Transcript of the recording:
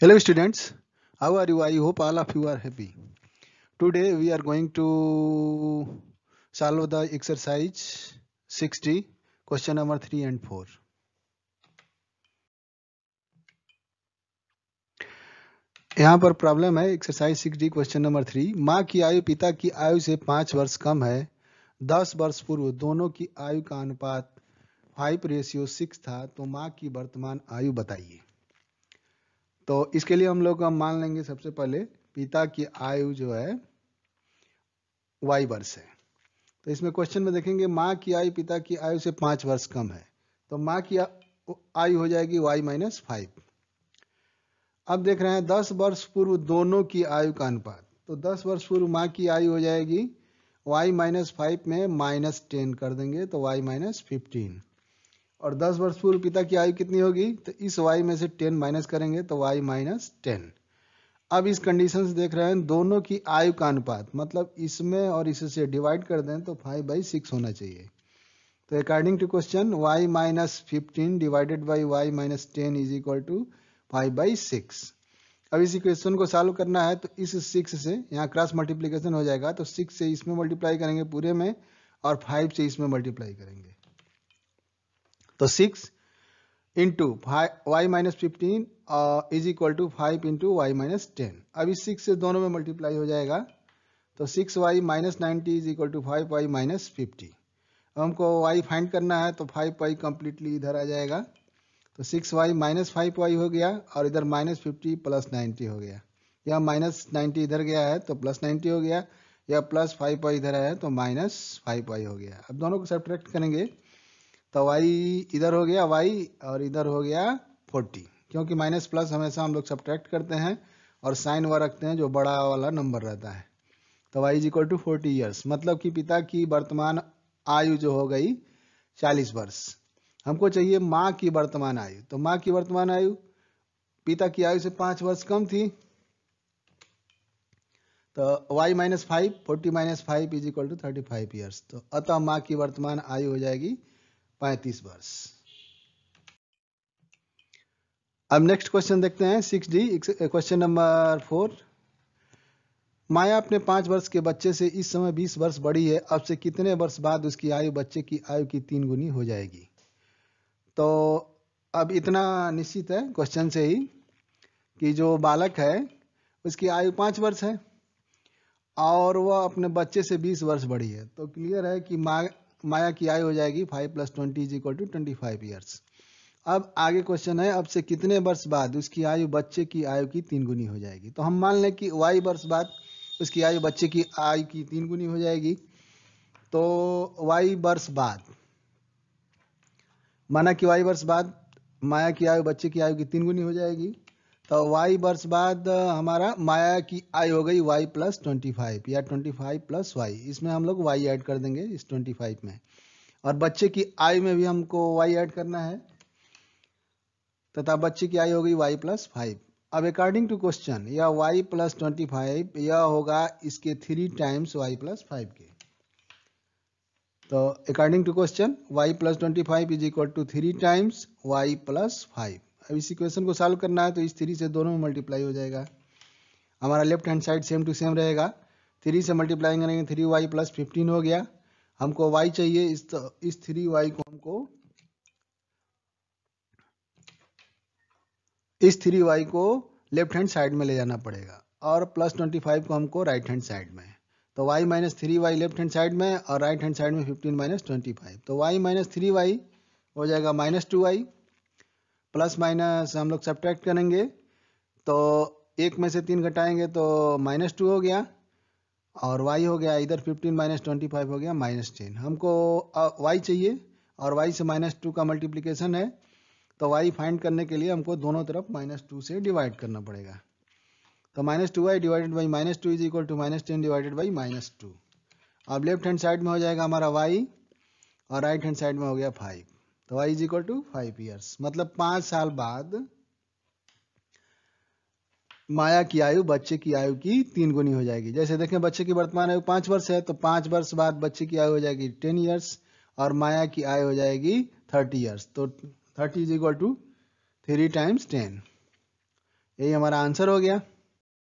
Hello students, how are you? I hope all of you are happy. Today we are going to solve the exercise 60, question number 3 and 4. yahan par problem hai exercise 60 question number 3 maa ki aayu pita ki aayu se 5 varsh kam hai 10 varsh purv dono ki aayu ka anupat 5 ratio 6 tha to maa ki vartman aayu bataiye तो इसके लिए हम लोग हम मान लेंगे सबसे पहले पिता की आयु जो है वाई वर्ष है तो इसमें क्वेश्चन में देखेंगे माँ की आयु पिता की आयु से पांच वर्ष कम है तो माँ की आयु हो जाएगी वाई माइनस फाइव अब देख रहे हैं दस वर्ष पूर्व दोनों की आयु का अनुपात तो दस वर्ष पूर्व माँ की आयु हो जाएगी वाई माइनस फाइव में माइनस टेन कर देंगे तो वाई माइनस फिफ्टीन और 10 वर्ष पूर्व पिता की आयु कितनी होगी तो इस वाई में से 10 माइनस करेंगे तो वाई माइनस टेन अब इस कंडीशन से देख रहे हैं दोनों की आयु का अनुपात मतलब इसमें और इससे डिवाइड कर दें तो फाइव बाई सिक्स होना चाहिए तो according to question y minus fifteen divided by y minus ten is equal to five by six अब इसी क्वेश्चन को सॉल्व करना है तो इस सिक्स से यहाँ क्रॉस मल्टीप्लीकेशन हो जाएगा तो सिक्स से इसमें मल्टीप्लाई करेंगे पूरे में और फाइव से इसमें मल्टीप्लाई करेंगे तो six into five y minus fifteen is equal to five into y minus ten अब इस सिक्स से दोनों में मल्टीप्लाई हो जाएगा तो six y minus ninety is equal to five y minus fifty हमको वाई फाइंड करना है तो फाइव वाई कम्प्लीटली इधर आ जाएगा तो six y minus five y हो गया और इधर माइनस फिफ्टी प्लस नाइन्टी हो गया या माइनस नाइन्टी इधर गया है तो प्लस नाइन्टी हो गया या प्लस फाइव वाई इधर आया तो माइनस फाइव वाई हो गया अब दोनों को सब्ट्रैक्ट करेंगे तो वाई इधर हो गया वाई और इधर हो गया फोर्टी क्योंकि माइनस प्लस हमेशा हम लोग सब्ट्रैक्ट करते हैं और साइन वह रखते हैं जो बड़ा वाला नंबर रहता है तो y is equal to forty years मतलब कि पिता की वर्तमान आयु जो हो गई चालीस वर्ष हमको चाहिए माँ की वर्तमान आयु तो माँ की वर्तमान आयु पिता की आयु से पांच वर्ष कम थी तो y minus five forty minus five is equal to thirty five years तो अतः माँ की वर्तमान आयु हो जाएगी पैंतीस वर्ष अब नेक्स्ट क्वेश्चन देखते हैं six D question number four Maya अपने पांच वर्ष के बच्चे से इस समय बीस वर्ष बड़ी है अब से कितने वर्ष बाद उसकी आयु बच्चे की आयु की तीन गुनी हो जाएगी तो अब इतना निश्चित है क्वेश्चन से ही कि जो बालक है उसकी आयु पांच वर्ष है और वह अपने बच्चे से बीस वर्ष बड़ी है तो क्लियर है कि माया की आयु हो जाएगी five plus twenty is equal to twenty five years अब आगे क्वेश्चन है अब से कितने वर्ष बाद उसकी आयु बच्चे की आयु की तीन गुनी हो जाएगी तो हम मान लें कि वाई वर्ष बाद उसकी आयु बच्चे की आयु की तीन गुनी हो जाएगी तो वाई वर्ष बाद माना कि वाई वर्ष बाद माया की आयु बच्चे की आयु की तीन गुनी हो जाएगी तो वाई वर्ष बाद हमारा माया की आई हो गई वाई प्लस ट्वेंटी फाइव या ट्वेंटी फाइव प्लस वाई इसमें हम लोग वाई ऐड कर देंगे इस ट्वेंटी फाइव में और बच्चे की आई में भी हमको वाई ऐड करना है तथा बच्चे की आई हो गई वाई प्लस फाइव अब अकॉर्डिंग टू क्वेश्चन यह वाई प्लस ट्वेंटी फाइव यह होगा इसके three times y plus five के तो according to question y plus twenty five is equal to three times y plus five अब इस इक्वेशन को सॉल्व करना है तो इस थ्री से दोनों में मल्टीप्लाई हो जाएगा हमारा left hand side same to same रहेगा थ्री से मल्टीप्लाई करेंगे थ्री वाई प्लस फिफ्टीन हो गया हमको वाई चाहिए इस तो, इस थ्री वाई को हमको इस थ्री वाई को लेफ्ट हैंड साइड में ले जाना पड़ेगा और प्लस ट्वेंटी फाइव को हमको राइट हैंड साइड में तो y minus three y left hand side में और राइट हैंड साइड में फिफ्टीन माइनस ट्वेंटी फाइव तो वाई माइनस थ्री वाई हो जाएगा minus two y plus minus हम लोग सब्ट्रैक्ट करेंगे तो एक में से तीन घटाएंगे तो माइनस टू हो गया और वाई हो गया इधर फिफ्टीन माइनस ट्वेंटी फाइव हो गया माइनस टेन हमको वाई चाहिए और वाई से माइनस टू का मल्टीप्लिकेशन है तो वाई फाइंड करने के लिए हमको दोनों तरफ माइनस टू से डिवाइड करना पड़ेगा तो minus two y divided by minus two is equal to minus ten divided by minus two अब लेफ्ट हैंड साइड में हो जाएगा हमारा वाई और राइट हैंड साइड में हो गया फाइव तो y is equal to five years मतलब पांच साल बाद माया की आयु बच्चे की आयु की तीन गुनी हो जाएगी जैसे देखें बच्चे की वर्तमान आयु पांच वर्ष है तो पांच वर्ष बाद बच्चे की आयु हो जाएगी टेन ईयर्स और माया की आयु हो जाएगी थर्टी ईयर्स तो thirty is equal to three times ten यही हमारा आंसर हो गया